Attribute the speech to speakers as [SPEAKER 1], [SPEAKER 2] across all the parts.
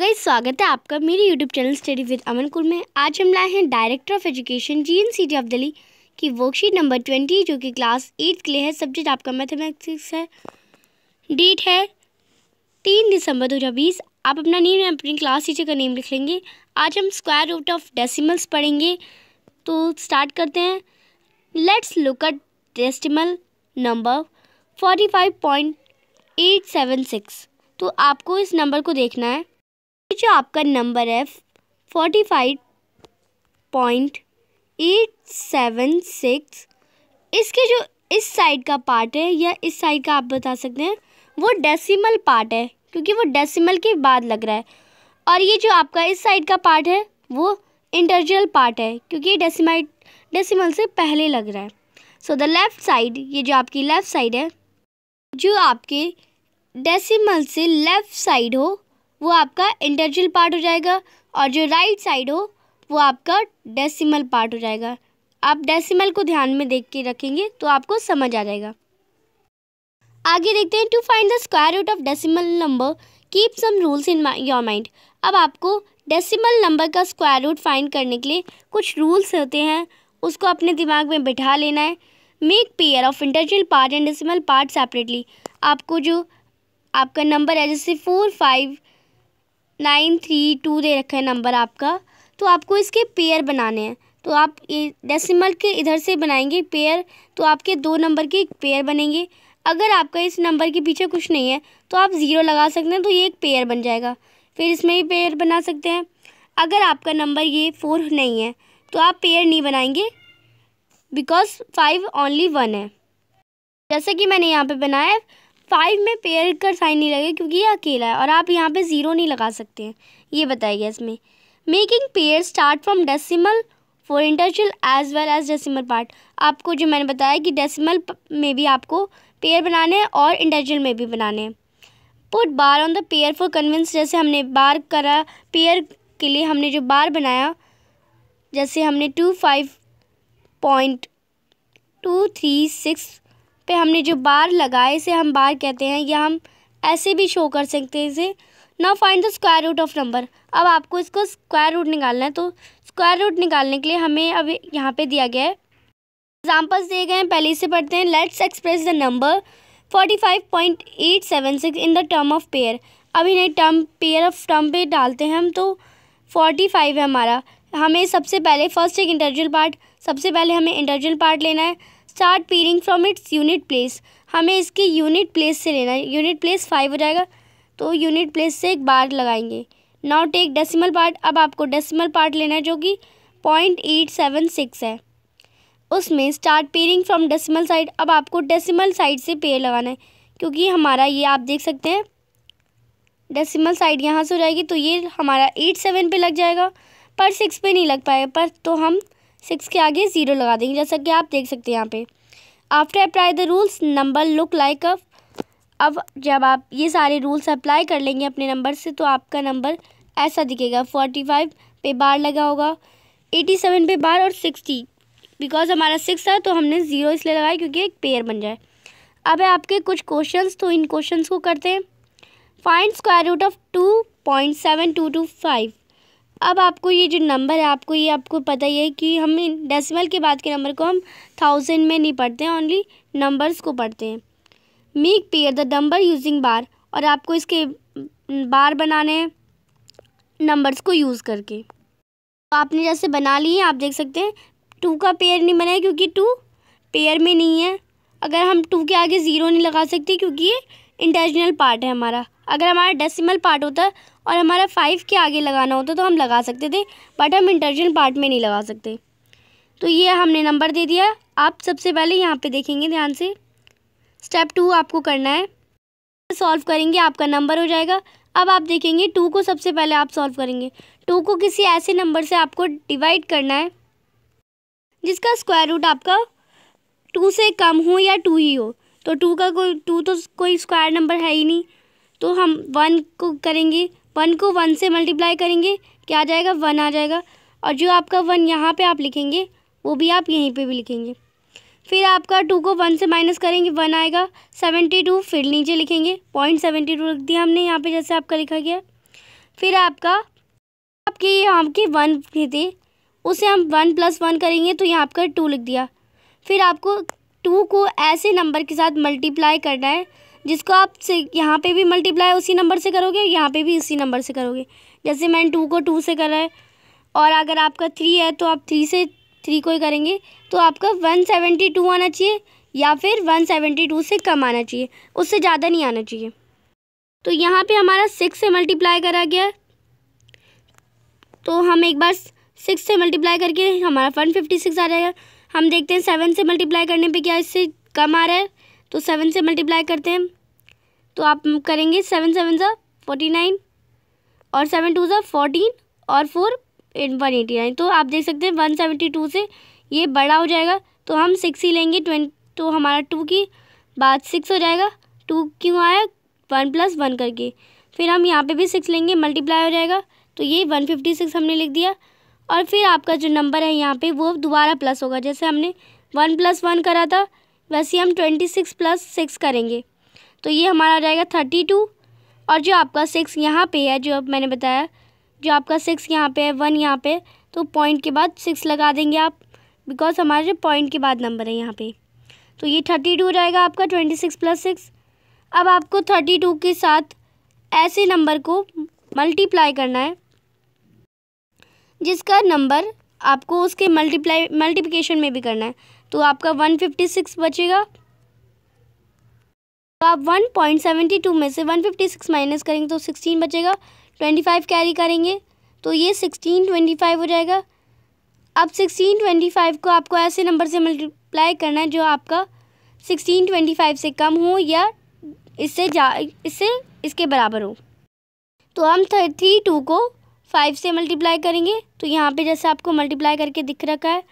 [SPEAKER 1] गई स्वागत है आपका मेरे YouTube channel study with Aman कुल में आज हम लाए हैं director of education G N C T of Delhi की वर्कशीट नंबर ट्वेंटी जो कि क्लास एट्थ के लिए है सब्जेक्ट आपका मैथमेटिक्स है डेट है तीन दिसंबर दो हज़ार बीस आप अपना नेम अपनी क्लास टीचर का नेम लिख लेंगे आज हम स्क्वायर रूट ऑफ डेसिमल्स पढ़ेंगे तो स्टार्ट करते हैं let's look at decimal number forty five point eight seven six तो आपको इस नंबर को देखना है जो आपका नंबर है forty five point eight seven six इसके जो इस साइड का पार्ट है या इस साइड का आप बता सकते हैं वो डेसिमल पार्ट है क्योंकि वो डेसिमल के बाद लग रहा है और ये जो आपका इस साइड का पार्ट है वो इंटरजल पार्ट है क्योंकि ये डेसीमाइट डेसीमल से पहले लग रहा है सो द लेफ़्ट साइड ये जो आपकी लेफ़्ट साइड है जो आपके डेसीमल से लेफ़्ट साइड हो वो आपका इंटरजल पार्ट हो जाएगा और जो राइट साइड हो वो आपका डेसिमल पार्ट हो जाएगा आप डेसिमल को ध्यान में देख के रखेंगे तो आपको समझ आ जाएगा आगे देखते हैं to find the square root of decimal number keep some rules in your mind अब आपको डेसिमल नंबर का स्क्वायर रूट फाइंड करने के लिए कुछ रूल्स होते हैं उसको अपने दिमाग में बिठा लेना है make pair of integral part and decimal part separately आपको जो आपका नंबर है जैसे four five nine three two दे रखा है नंबर आपका तो आपको इसके पेयर बनाने हैं तो आप डेसिमल के इधर से बनाएंगे पेयर तो आपके दो नंबर के एक पेयर बनेंगे अगर आपका इस नंबर के पीछे कुछ नहीं है तो आप ज़ीरो लगा सकते हैं तो ये एक पेयर बन जाएगा फिर इसमें भी पेयर बना सकते हैं अगर आपका नंबर ये फोर नहीं है तो आप पेयर नहीं बनाएंगे बिकॉज फाइव ओनली वन है जैसे कि मैंने यहाँ पे बनाया फाइव में पेयर का साइन नहीं लगेगा क्योंकि ये अकेला है और आप यहाँ पे ज़ीरो नहीं लगा सकते हैं ये बताइए इसमें making pair start from decimal for integral as well as decimal part आपको जो मैंने बताया कि डेसिमल में भी आपको पेयर बनाने हैं और इंटरचल में भी बनाने हैं put bar on the pair for convince जैसे हमने बार करा पेयर के लिए हमने जो बार बनाया जैसे हमने two five point two three six पे हमने जो बार लगाए इसे हम बार कहते हैं या हम ऐसे भी शो कर सकते हैं इसे ना find the square root of number अब आपको इसको स्क्वायर रूट निकालना है तो स्क्वायर रूट निकालने के लिए हमें अब यहाँ पे दिया गया है एग्जाम्पल्स दिए गए हैं पहले से पढ़ते हैं let's express the number forty five point eight seven six in the term of pair अब इन्हें टर्म पेयर ऑफ टर्म पे डालते हैं हम तो फोर्टी फाइव है हमारा हमें सबसे पहले फर्स्ट एक इंटरजल पार्ट सबसे पहले हमें इंटरजल पार्ट लेना है start pairing from its unit place हमें इसकी यूनिट प्लेस से लेना है यूनिट प्लेस फाइव हो जाएगा तो यूनिट प्लेस से एक बार लगाएंगे नाउ टेक डेसिमल पार्ट अब आपको डेसिमल पार्ट लेना है जो कि पॉइंट एट सेवन सिक्स है उसमें start pairing from decimal side अब आपको डेसिमल साइड से पेयर लगाना है क्योंकि हमारा ये आप देख सकते हैं डेसिमल साइड यहाँ से हो जाएगी तो ये हमारा एट सेवन पे लग जाएगा पर सिक्स पे नहीं लग पाएगा पर तो हम सिक्स के आगे ज़ीरो लगा देंगे जैसा कि आप देख सकते हैं यहाँ पे after apply the rules number look like a अब जब आप ये सारे रूल्स अप्लाई कर लेंगे अपने नंबर से तो आपका नंबर ऐसा दिखेगा फोर्टी फाइव पे बार लगा होगा एटी सेवन पे बार और सिक्सटी बिकॉज हमारा सिक्स था तो हमने ज़ीरो इसलिए लगाया क्योंकि एक पेयर बन जाए अब है आपके कुछ क्वेश्चन तो इन क्वेश्चन को करते हैं find square root of two point seven two two five अब आपको ये जो नंबर है आपको ये आपको पता ही है कि हम डेसिमल के बाद के नंबर को हम थाउजेंड में नहीं पढ़ते हैं ओनली नंबर्स को पढ़ते हैं make pair the number using bar और आपको इसके बार बनाने हैं नंबर्स को यूज़ करके तो आपने जैसे बना ली है आप देख सकते हैं टू का पेयर नहीं बनाया क्योंकि टू पेयर में नहीं है अगर हम टू के आगे ज़ीरो नहीं लगा सकते क्योंकि ये इंटरजनल पार्ट है हमारा अगर हमारा डेसिमल पार्ट होता और हमारा फाइव के आगे लगाना होता तो हम लगा सकते थे बट हम इंटर्जन पार्ट में नहीं लगा सकते तो ये हमने नंबर दे दिया आप सबसे पहले यहाँ पे देखेंगे ध्यान से स्टेप टू आपको करना है सॉल्व करेंगे आपका नंबर हो जाएगा अब आप देखेंगे टू को सबसे पहले आप सॉल्व करेंगे टू को किसी ऐसे नंबर से आपको डिवाइड करना है जिसका स्क्वायर रूट आपका टू से कम हो या टू ही हो तो टू का कोई टू तो कोई स्क्वायर नंबर है ही नहीं तो हम वन को करेंगे वन को वन से मल्टीप्लाई करेंगे क्या आ जाएगा वन आ जाएगा और जो आपका वन यहाँ पे आप लिखेंगे वो भी आप यहीं पे भी लिखेंगे फिर आपका टू को वन से माइनस करेंगे वन आएगा सेवेंटी टू फिर नीचे लिखेंगे पॉइंट सेवेंटी टू लिख दिया हमने यहाँ पे जैसे आपका लिखा गया फिर आपका आपके आपके वन थे उसे हम वन प्लस वन करेंगे तो यहाँ आपका टू लिख दिया फिर आपको टू को ऐसे नंबर के साथ मल्टीप्लाई करना है जिसको आप से यहाँ पे भी मल्टीप्लाई उसी नंबर से करोगे यहाँ पे भी उसी नंबर से करोगे जैसे मैंने टू को टू से करा है और अगर आपका थ्री है तो आप थ्री से थ्री को ही करेंगे तो आपका वन सेवेंटी टू आना चाहिए या फिर वन सेवेंटी टू से कम आना चाहिए उससे ज़्यादा नहीं आना चाहिए तो यहाँ पर हमारा सिक्स से मल्टीप्लाई करा गया तो हम एक बार सिक्स से मल्टीप्लाई करके हमारा वन फिफ्टी सिक्स आ जाएगा हम देखते हैं सेवन से मल्टीप्लाई करने पर क्या इससे कम आ रहा है तो सेवन से मल्टीप्लाई करते हैं तो आप करेंगे सेवन सेवन ज़ा फोर्टी नाइन और सेवन टू ज़ा फोर्टीन और फोर वन एटी नाइन तो आप देख सकते हैं वन सेवेंटी टू से ये बड़ा हो जाएगा तो हम सिक्स ही लेंगे ट्वेंट तो हमारा टू की बात सिक्स हो जाएगा टू क्यों आया वन प्लस वन करके फिर हम यहाँ पे भी सिक्स लेंगे मल्टीप्लाई हो जाएगा तो ये वन फिफ्टी सिक्स हमने लिख दिया और फिर आपका जो नंबर है यहाँ पे वो दोबारा प्लस होगा जैसे हमने वन प्लस वन करा था वैसे हम ट्वेंटी सिक्स प्लस सिक्स करेंगे तो ये हमारा आ जाएगा थर्टी टू और जो आपका सिक्स यहाँ पे है जो अब मैंने बताया जो आपका सिक्स यहाँ पे है वन यहाँ पे तो पॉइंट के बाद सिक्स लगा देंगे आप बिकॉज हमारे जो पॉइंट के बाद नंबर है यहाँ पे तो ये थर्टी टू रहेगा आपका ट्वेंटी सिक्स प्लस सिक्स अब आपको थर्टी टू के साथ ऐसे नंबर को मल्टीप्लाई करना है जिसका नंबर आपको उसके मल्टीप्लाई मल्टीप्लिकेशन में भी करना है तो आपका वन फिफ्टी सिक्स बचेगा तो आप वन पॉइंट सेवेंटी टू में से वन फिफ्टी सिक्स माइनस करेंगे तो सिक्सटीन बचेगा ट्वेंटी फाइव कैरी करेंगे तो ये सिक्सटीन ट्वेंटी फाइव हो जाएगा अब सिक्सटीन ट्वेंटी फाइव को आपको ऐसे नंबर से मल्टीप्लाई करना है जो आपका सिक्सटीन ट्वेंटी फाइव से कम हो या इससे जा इससे इसके बराबर हो तो हम थर्टी टू को फाइव से मल्टीप्लाई करेंगे तो यहाँ पे जैसे आपको मल्टीप्लाई करके दिख रखा है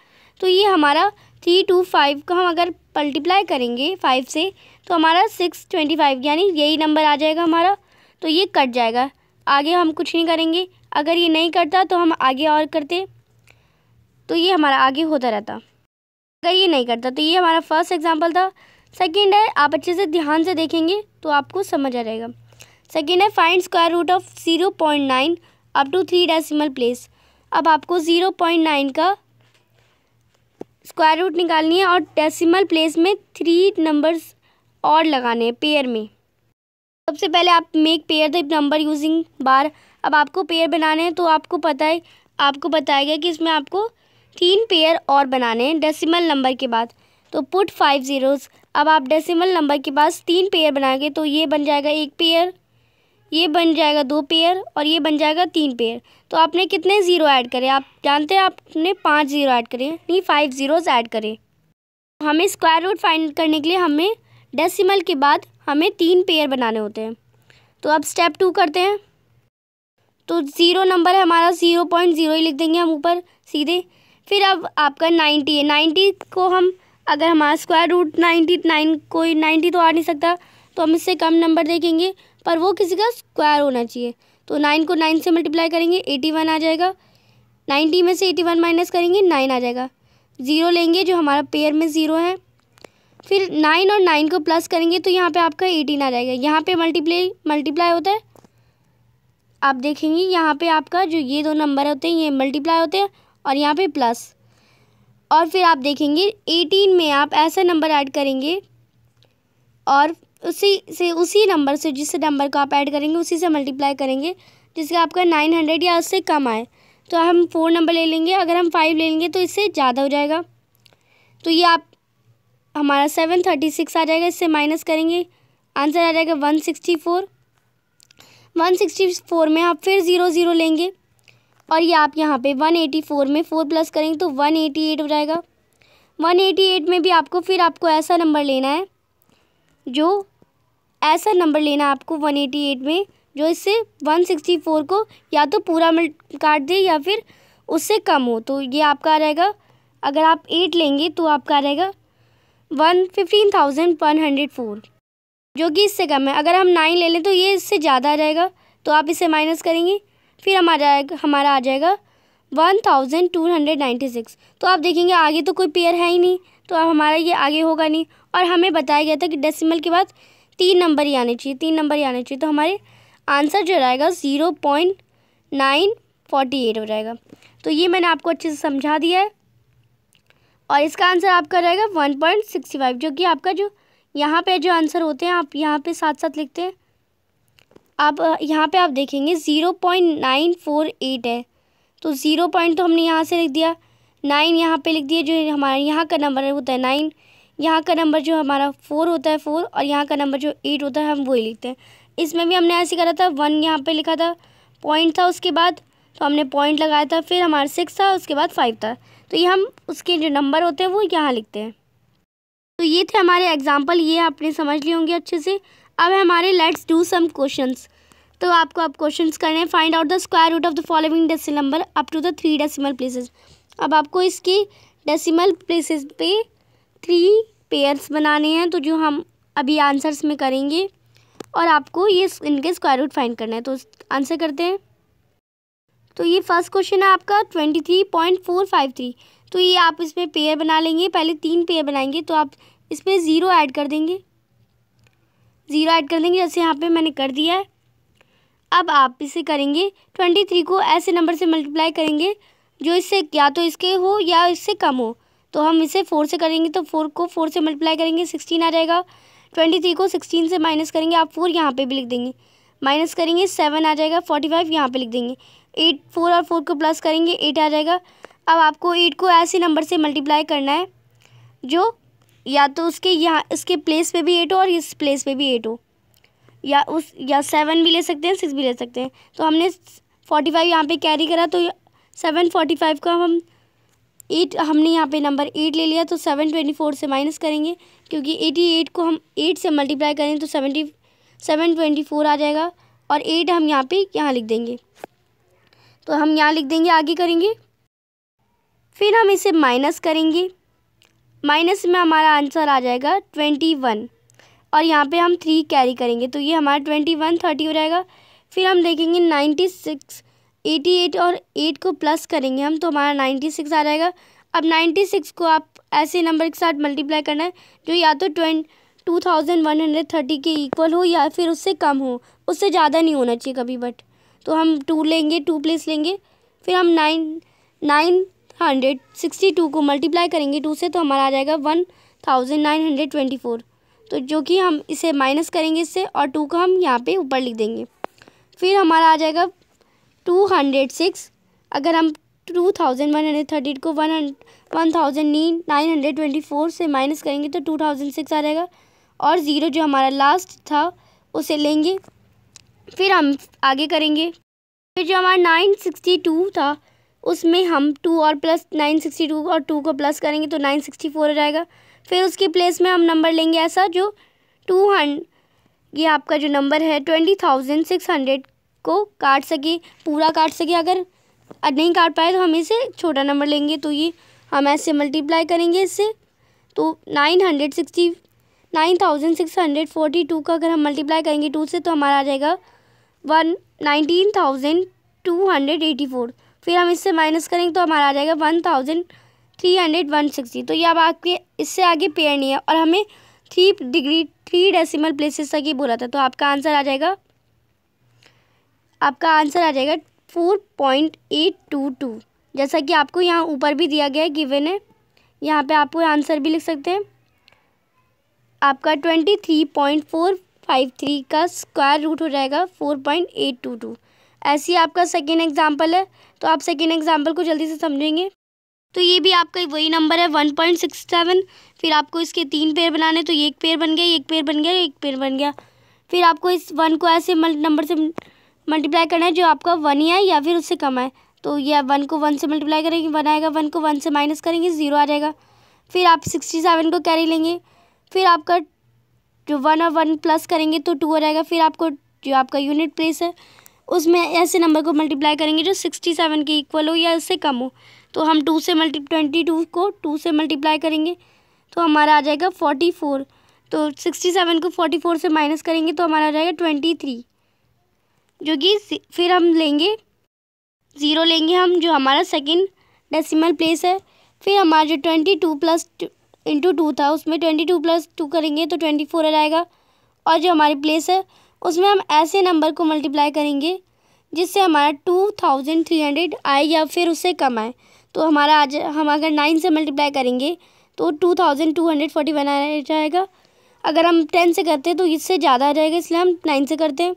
[SPEAKER 1] तो ये हमारा थ्री टू फाइव का हम अगर मल्टीप्लाई करेंगे फाइव से तो हमारा सिक्स ट्वेंटी फाइव यानी यही नंबर आ जाएगा हमारा तो ये कट जाएगा आगे हम कुछ नहीं करेंगे अगर ये नहीं करता तो हम आगे और करते तो ये हमारा आगे होता रहता अगर ये नहीं करता तो ये हमारा फर्स्ट एग्जाम्पल था सेकेंड है आप अच्छे से ध्यान से देखेंगे तो आपको समझ आ जाएगा सेकेंड है find square root of zero point nine up to three decimal place अब आपको ज़ीरो पॉइंट नाइन का स्क्वायर रूट निकालनी है और डेसिमल प्लेस में थ्री नंबर्स और लगाने हैं पेयर में सबसे पहले आप make pair the number using bar अब आपको पेयर बनाने हैं तो आपको पता है आपको बताया गया कि इसमें आपको तीन पेयर और बनाने हैं डेसिमल नंबर के बाद तो पुट फाइव ज़ीरोज़ अब आप डेसिमल नंबर के पास तीन पेयर बनाएंगे तो ये बन जाएगा एक पेयर ये बन जाएगा दो पेयर और ये बन जाएगा तीन पेयर तो आपने कितने ज़ीरो ऐड करे आप जानते हैं आपने पाँच ज़ीरो ऐड करें नहीं फाइव ज़ीरोज़ ऐड करें हमें स्क्वायर रूट फाइंड करने के लिए हमें डेसिमल के बाद हमें तीन पेयर बनाने होते हैं तो अब स्टेप टू करते हैं तो ज़ीरो नंबर है हमारा ज़ीरो पॉइंट ज़ीरो ही लिख देंगे हम ऊपर सीधे फिर अब आपका नाइन्टी है नाइन्टी को हम अगर हमारा स्क्वायर रूट नाइन्टी नाइन कोई नाइन्टी तो आ नहीं सकता तो हम इससे कम नंबर देखेंगे पर वो किसी का स्क्वायर होना चाहिए तो नाइन को नाइन से मल्टीप्लाई करेंगे एटी वन आ जाएगा नाइन्टी में से एटी वन माइनस करेंगे नाइन आ जाएगा ज़ीरो लेंगे जो हमारा पेयर में ज़ीरो है फिर नाइन और नाइन को प्लस करेंगे तो यहाँ पे आपका एटीन आ जाएगा यहाँ पे मल्टीप्लाई मल्टीप्लाई होता है आप देखेंगे यहाँ पे आपका जो ये दो नंबर होते हैं ये मल्टीप्लाई होते हैं और यहाँ पे प्लस और फिर आप देखेंगे एटीन में आप ऐसा नंबर ऐड करेंगे और उसी से उसी नंबर से जिस नंबर को आप ऐड करेंगे उसी से मल्टीप्लाई करेंगे जिससे आपका नाइन हंड्रेड या उससे कम आए तो हम फोर नंबर ले लेंगे अगर हम फाइव ले लेंगे तो इससे ज़्यादा हो जाएगा तो ये आप हमारा सेवन थर्टी सिक्स आ जाएगा इससे माइनस करेंगे आंसर आ जाएगा one sixty four one sixty four में आप फिर ज़ीरो ज़ीरो लेंगे और ये आप यहाँ पे वन एटी फोर में फ़ोर प्लस करेंगे तो वन एटी एट हो जाएगा वन एटी एट में भी आपको फिर आपको ऐसा नंबर लेना है जो ऐसा नंबर लेना आपको 188 में जो इससे 164 को या तो पूरा मिल काट दे या फिर उससे कम हो तो ये आपका आ रहेगा अगर आप एट लेंगे तो आपका आ रहेगा one fifteen thousand one hundred four जो कि इससे कम है अगर हम नाइन ले लें तो ये इससे ज़्यादा रहेगा तो आप इसे माइनस करेंगे फिर हमारा हमारा आ जाएगा one thousand two hundred ninety six तो आप देखेंगे आगे तो कोई पेयर है ही नहीं तो हमारा ये आगे होगा नहीं और हमें बताया गया था कि डेसिमल के बाद तीन नंबर ही आने चाहिए तीन नंबर ही आने चाहिए तो हमारे आंसर जो रहेगा zero point nine forty eight हो जाएगा तो ये मैंने आपको अच्छे से समझा दिया है और इसका आंसर आपका रहेगा वन पॉइंट सिक्सटी फाइव जो कि आपका जो यहाँ पे जो आंसर होते हैं आप यहाँ पे साथ साथ लिखते हैं आप यहाँ पे आप देखेंगे zero point nine four eight है तो ज़ीरो पॉइंट तो हमने यहाँ से लिख दिया नाइन यहाँ पे लिख दिया जो हमारे यहाँ का नंबर होता है नाइन यहाँ का नंबर जो हमारा फोर होता है फोर और यहाँ का नंबर जो एट होता है हम वही लिखते हैं इसमें भी हमने ऐसे करा था वन यहाँ पे लिखा था पॉइंट था उसके बाद तो हमने पॉइंट लगाया था फिर हमारा सिक्स था उसके बाद फाइव था तो ये हम उसके जो नंबर होते हैं वो यहाँ लिखते हैं तो ये थे हमारे एग्ज़ाम्पल ये आपने समझ लिए होंगे अच्छे से अब है हमारे लेट्स डू सम क्वेश्चंस तो आपको आप क्वेश्चंस करने हैं find out the square root of the following decimal number up to the three decimal places अब आपको इसकी डेसिमल प्लेसेस पे थ्री पेयर्स बनाने हैं तो जो हम अभी आंसर्स में करेंगे और आपको ये इनके स्क्वायर रूट फाइंड करना है तो आंसर करते हैं तो ये फर्स्ट क्वेश्चन है आपका twenty three point four five three तो ये आप इसमें पेयर बना लेंगे पहले तीन पेयर बनाएंगे तो आप इसमें ज़ीरो ऐड कर देंगे ज़ीरो ऐड कर देंगे जैसे यहाँ पे मैंने कर दिया है अब आप इसे करेंगे ट्वेंटी थ्री को ऐसे नंबर से मल्टीप्लाई करेंगे जो इससे या तो इसके हो या इससे कम हो तो हम इसे फोर से करेंगे तो फोर को फोर से मल्टीप्लाई करेंगे सिक्सटीन आ जाएगा ट्वेंटी थ्री को सिक्सटीन से माइनस करेंगे आप फोर यहाँ पे भी लिख देंगे माइनस करेंगे सेवन आ जाएगा फोर्टी फाइव यहाँ पर लिख देंगे एट फोर और फोर को प्लस करेंगे एट आ जाएगा अब आपको एट को ऐसे नंबर से मल्टीप्लाई करना है जो या तो उसके यहाँ इसके प्लेस पे भी एट हो और इस प्लेस पे भी एट हो या उस या सेवन भी ले सकते हैं सिक्स भी ले सकते हैं तो हमने फोर्टी फाइव यहाँ पर कैरी करा तो सेवन फोर्टी फाइव को हम एट हमने यहाँ पे नंबर एट ले लिया तो सेवन ट्वेंटी फोर से माइनस करेंगे क्योंकि एटी एट को हम एट से मल्टीप्लाई करें तो सेवेंटी सेवन ट्वेंटी फोर आ जाएगा और एट हम यहाँ पे यहाँ लिख देंगे तो हम यहाँ लिख देंगे आगे करेंगे फिर हम इसे माइनस करेंगे माइनस में हमारा आंसर आ जाएगा ट्वेंटी वन और यहाँ पे हम थ्री कैरी करेंगे तो ये हमारा ट्वेंटी वन थर्टी हो जाएगा फिर हम देखेंगे नाइन्टी सिक्स एटी एट और एट को प्लस करेंगे हम तो हमारा नाइन्टी सिक्स आ जाएगा अब नाइन्टी सिक्स को आप ऐसे नंबर के साथ मल्टीप्लाई करना है जो या तो twenty two thousand one hundred thirty के इक्वल हो या फिर उससे कम हो उससे ज़्यादा नहीं होना चाहिए कभी बट तो हम टू लेंगे टू प्लेस लेंगे फिर हम nine nine hundred sixty two को मल्टीप्लाई करेंगे टू से तो हमारा आ जाएगा one thousand nine hundred twenty four तो जो कि हम इसे माइनस करेंगे इससे और टू को हम यहाँ पे ऊपर लिख देंगे फिर हमारा आ जाएगा टू हंड्रेड सिक्स अगर हम two thousand one hundred thirty को one one thousand nine hundred twenty four से माइनस करेंगे तो टू थाउजेंड सिक्स आ जाएगा और ज़ीरो जो हमारा लास्ट था उसे लेंगे फिर हम आगे करेंगे फिर जो हमारा नाइन सिक्सटी टू था उसमें हम टू और प्लस नाइन सिक्सटी टू और टू को प्लस करेंगे तो नाइन सिक्सटी फोर हो जाएगा फिर उसकी प्लेस में हम नंबर लेंगे ऐसा जो टू हंड ये आपका जो नंबर है ट्वेंटी थाउजेंड सिक्स हंड्रेड को काट सके पूरा काट सके अगर नहीं काट पाए तो हम इसे छोटा नंबर लेंगे तो ये हम ऐसे मल्टीप्लाई करेंगे इससे तो nine hundred sixty nine thousand six hundred forty two का अगर हम मल्टीप्लाई करेंगे टू से तो हमारा आ जाएगा one nineteen thousand two hundred eighty four फिर हम इससे माइनस करेंगे तो हमारा आ जाएगा one thousand three hundred one sixty तो ये अब आपके इससे आगे पेयर नहीं है और हमें three degree three decimal places तक ही बोला था तो आपका आंसर आ जाएगा आपका आंसर आ जाएगा four point eight two two जैसा कि आपको यहाँ ऊपर भी दिया गया है गिवन है यहाँ पे आपको आंसर भी लिख सकते हैं आपका twenty three point four five three का स्क्वायर रूट हो जाएगा four point eight two two ऐसी आपका सेकेंड एग्जाम्पल है तो आप सेकेंड एग्जाम्पल को जल्दी से समझेंगे तो ये भी आपका वही नंबर है वन पॉइंट सिक्स सेवन फिर आपको इसके तीन पेयर बनाने तो एक पेयर बन गया एक पेयर बन गया एक पेयर बन गया फिर आपको इस वन को ऐसे नंबर से मल्टीप्लाई करना है जो आपका वन ही है या फिर उससे कम है तो ये वन को वन से मल्टीप्लाई करेंगे वन आएगा वन को वन से माइनस करेंगे ज़ीरो आ जाएगा फिर आप सिक्सटी सेवन को कैरी लेंगे फिर आपका जो वन और वन प्लस करेंगे तो टू हो जाएगा फिर आपको जो आपका यूनिट प्लेस है उसमें ऐसे नंबर को मल्टीप्लाई करेंगे जो सिक्सटी सेवन के इक्वल हो या उससे कम हो तो हम टू से मल्टी ट्वेंटी टू को टू से मल्टीप्लाई करेंगे तो हमारा आ जाएगा फोर्टी फोर तो सिक्सटी सेवन को फोर्टी फोर से माइनस करेंगे तो हमारा आ जाएगा ट्वेंटी थ्री जो कि फिर हम लेंगे ज़ीरो लेंगे हम जो हमारा सेकंड डेसिमल प्लेस है फिर हमारा जो twenty two plus into two था उसमें ट्वेंटी टू प्लस टू करेंगे तो ट्वेंटी फोर आएगा और जो हमारी प्लेस है उसमें हम ऐसे नंबर को मल्टीप्लाई करेंगे जिससे हमारा टू थाउजेंड थ्री हंड्रेड आए या फिर उससे कम आए तो हमारा आज हम अगर नाइन से मल्टीप्लाई करेंगे तो two thousand two hundred forty one आ जाएगा अगर हम टेन से करते हैं तो इससे ज़्यादा आ जाएगा इसलिए हम नाइन से करते हैं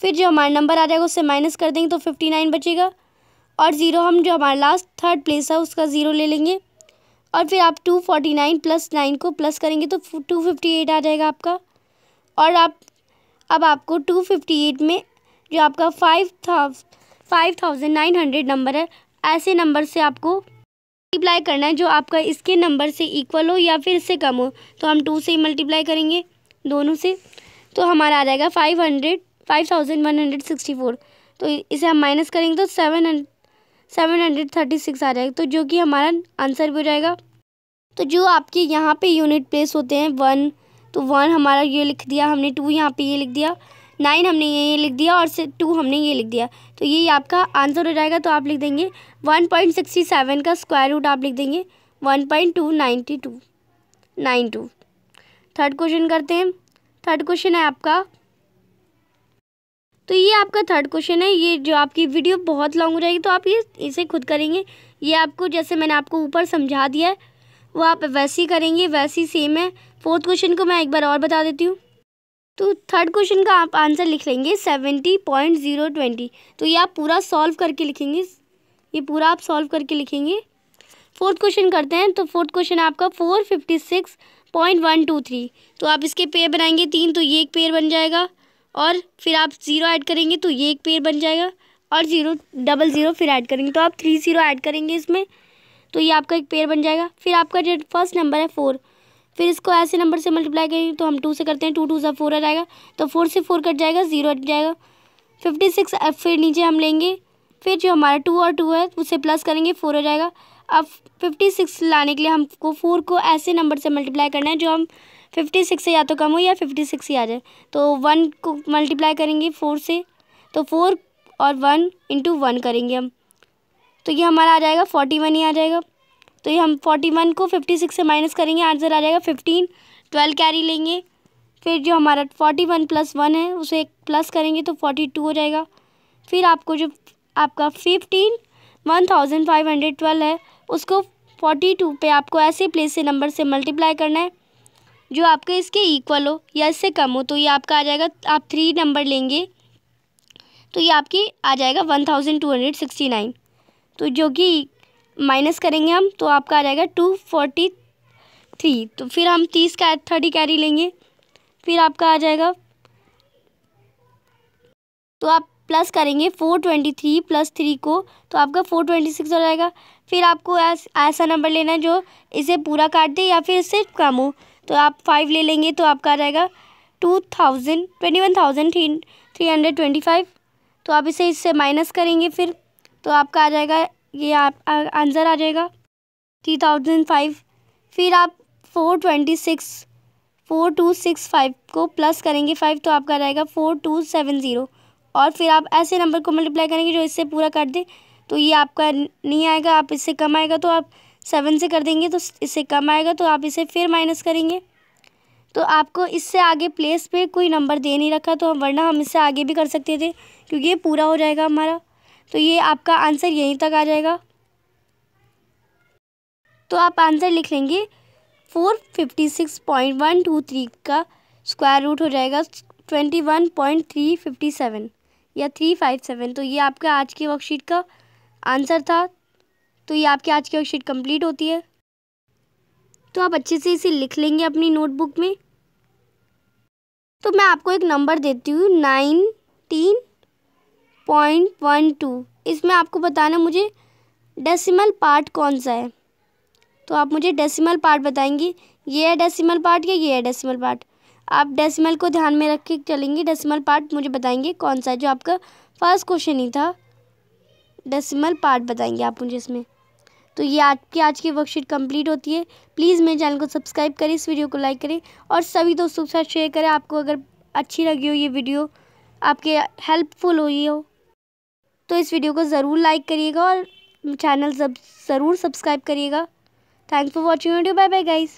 [SPEAKER 1] फिर जो हमारा नंबर आ जाएगा उससे माइनस कर देंगे तो फिफ्टी नाइन बचेगा और ज़ीरो हम जो हमारा लास्ट थर्ड प्लेस है उसका ज़ीरो ले लेंगे और फिर आप two forty nine plus nine को प्लस करेंगे तो टू फिफ्टी एट आ जाएगा आपका और आप अब आपको टू फिफ्टी एट में जो आपका five five thousand nine hundred number है ऐसे नंबर से आपको मल्टीप्लाई करना है जो आपका इसके नंबर से इक्वल हो या फिर इससे कम हो तो हम टू से ही मल्टीप्लाई करेंगे दोनों से तो हमारा आ जाएगा five hundred five thousand one hundred sixty four तो इसे हम माइनस करेंगे तो seven seven hundred thirty six आ जाएगा तो जो कि हमारा आंसर भी हो जाएगा तो जो आपके यहाँ पे यूनिट प्लेस होते हैं वन तो वन हमारा ये लिख दिया हमने टू यहाँ पे ये लिख दिया नाइन हमने ये ये लिख दिया और से टू हमने ये लिख दिया तो ये आपका आंसर हो जाएगा तो आप लिख देंगे वन पॉइंट सिक्सटी सेवन का स्क्वायर रूट आप लिख देंगे one point two ninety two nine two third question करते हैं थर्ड क्वेश्चन है आपका तो ये आपका थर्ड क्वेश्चन है ये जो आपकी वीडियो बहुत लॉन्ग हो जाएगी तो आप ये इसे खुद करेंगे ये आपको जैसे मैंने आपको ऊपर समझा दिया है वो आप वैसे ही करेंगे वैसे ही सेम है फोर्थ क्वेश्चन को मैं एक बार और बता देती हूँ तो थर्ड क्वेश्चन का आप आंसर लिख लेंगे सेवेंटी पॉइंट ज़ीरो ट्वेंटी तो ये आप पूरा सॉल्व करके लिखेंगे ये पूरा आप सॉल्व करके लिखेंगे फोर्थ क्वेश्चन करते हैं तो फोर्थ क्वेश्चन आपका four fifty six point one two three तो आप इसके पेयर बनाएंगे तीन तो ये एक पेयर बन जाएगा और फिर आप ज़ीरो ऐड करेंगे तो ये एक पेयर बन जाएगा और ज़ीरो डबल ज़ीरो फिर ऐड करेंगे तो आप थ्री ज़ीरो ऐड करेंगे इसमें तो ये आपका एक पेयर बन जाएगा फिर आपका जो फर्स्ट नंबर है फोर फिर इसको ऐसे नंबर से मल्टीप्लाई करेंगे तो हम टू से करते हैं टू टू सा फोर आ जाएगा तो फोर से फोर कट जाएगा ज़ीरो हट जाएगा फिफ्टी सिक्स फिर नीचे हम लेंगे फिर जो हमारा टू और टू है उसे प्लस करेंगे फोर हो जाएगा अब फिफ्टी सिक्स लाने के लिए हमको फोर को ऐसे नंबर से मल्टीप्लाई करना है जो हम फिफ्टी सिक्स से या तो कम हो या फिफ्टी सिक्स ही आ जाए तो वन को मल्टीप्लाई करेंगे फोर से तो फोर और वन इंटू वन करेंगे हम तो ये हमारा आ जाएगा फोर्टी वन ही आ जाएगा तो ये हम फोर्टी वन को फिफ्टी सिक्स से माइनस करेंगे आंसर आ जाएगा फिफ्टीन ट्वेल्व कैरी लेंगे फिर जो हमारा फोर्टी वन प्लस वन है उसे एक प्लस करेंगे तो फोर्टी टू हो जाएगा फिर आपको जो आपका fifteen one thousand five hundred twelve है उसको फोर्टी टू पर आपको ऐसे प्लेस से नंबर से मल्टीप्लाई करना है जो आपके इसके इक्वल हो या इससे कम हो तो ये आपका आ जाएगा आप थ्री नंबर लेंगे तो ये आपकी आ जाएगा one thousand two hundred sixty nine तो जो कि माइनस करेंगे हम तो आपका आ जाएगा टू फोर्टी थ्री तो फिर हम तीस का थर्टी कैरी लेंगे फिर आपका आ जाएगा तो आप प्लस करेंगे four twenty three plus three को तो आपका फोर ट्वेंटी सिक्स हो जाएगा फिर आपको ऐसा नंबर लेना है जो इसे पूरा काट दे या फिर इससे कम हो तो आप फाइव ले लेंगे तो आपका आ जाएगा two thousand twenty one thousand three three hundred twenty five तो आप इसे इससे माइनस करेंगे फिर तो आपका आ जाएगा ये आप आंसर आ जाएगा थ्री थाउजेंड फाइव फिर आप four twenty six four two six five को प्लस करेंगे फाइव तो आपका आ जाएगा फोर टू सेवन ज़ीरो और फिर आप ऐसे नंबर को मल्टीप्लाई करेंगे जो इससे पूरा कर दे तो ये आपका नहीं आएगा आप इससे कम आएगा तो आप सेवन से कर देंगे तो इससे कम आएगा तो आप इसे फिर माइनस करेंगे तो आपको इससे आगे प्लेस पे कोई नंबर दे नहीं रखा तो हम वरना हम इससे आगे भी कर सकते थे क्योंकि ये पूरा हो जाएगा हमारा तो ये आपका आंसर यहीं तक आ जाएगा तो आप आंसर लिख लेंगे four fifty six point one two three का स्क्वायर रूट हो जाएगा twenty one point three fifty seven या थ्री फाइव सेवन तो ये आपका आज की वर्कशीट का आंसर था तो ये आपकी आज की वर्कशीट कंप्लीट होती है तो आप अच्छे से इसे लिख लेंगे अपनी नोटबुक में तो मैं आपको एक नंबर देती हूँ नाइनटीन पॉइंट वन टू इसमें आपको बताना मुझे डेसिमल पार्ट कौन सा है तो आप मुझे डेसिमल पार्ट बताएंगे ये है डेसिमल पार्ट या ये है डेसिमल पार्ट आप डेसिमल को ध्यान में रख के चलेंगे डेसिमल पार्ट मुझे बताएंगे कौन सा है जो आपका फर्स्ट क्वेश्चन ही था डेसिमल पार्ट बताएंगे आप मुझे इसमें तो ये आपकी आज की वर्कशीट कंप्लीट होती है प्लीज़ मेरे चैनल को सब्सक्राइब करें इस वीडियो को लाइक करें और सभी दोस्तों के साथ शेयर करें आपको अगर अच्छी लगी हो ये वीडियो आपके हेल्पफुल हुई हो तो इस वीडियो को ज़रूर लाइक करिएगा और चैनल ज़रूर सब्सक्राइब करिएगा thanks for watching video bye bye guys